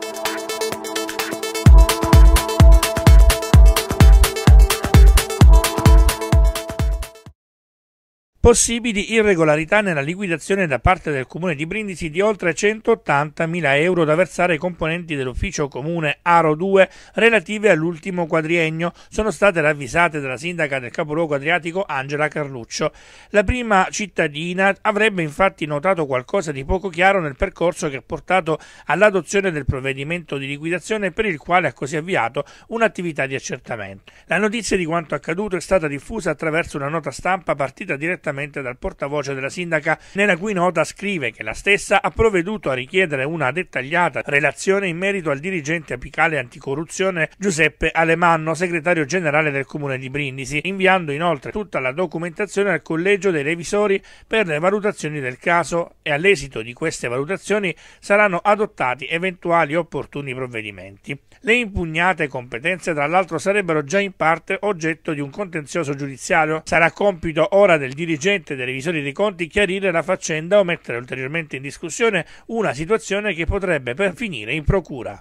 Thank you. possibili irregolarità nella liquidazione da parte del Comune di Brindisi di oltre 180.000 euro da versare ai componenti dell'ufficio comune Aro 2 relative all'ultimo quadriennio, sono state ravvisate dalla sindaca del capoluogo adriatico Angela Carluccio. La prima cittadina avrebbe infatti notato qualcosa di poco chiaro nel percorso che ha portato all'adozione del provvedimento di liquidazione per il quale ha così avviato un'attività di accertamento. La notizia di quanto accaduto è stata diffusa attraverso una nota stampa partita direttamente direttamente dal portavoce della sindaca, nella cui nota scrive che la stessa ha provveduto a richiedere una dettagliata relazione in merito al dirigente apicale anticorruzione Giuseppe Alemanno, segretario generale del comune di Brindisi, inviando inoltre tutta la documentazione al collegio dei revisori per le valutazioni del caso e all'esito di queste valutazioni saranno adottati eventuali opportuni provvedimenti. Le impugnate competenze tra l'altro sarebbero già in parte oggetto di un contenzioso giudiziario. Sarà compito ora del dirigente urgente dei revisori dei conti chiarire la faccenda o mettere ulteriormente in discussione una situazione che potrebbe per finire in procura.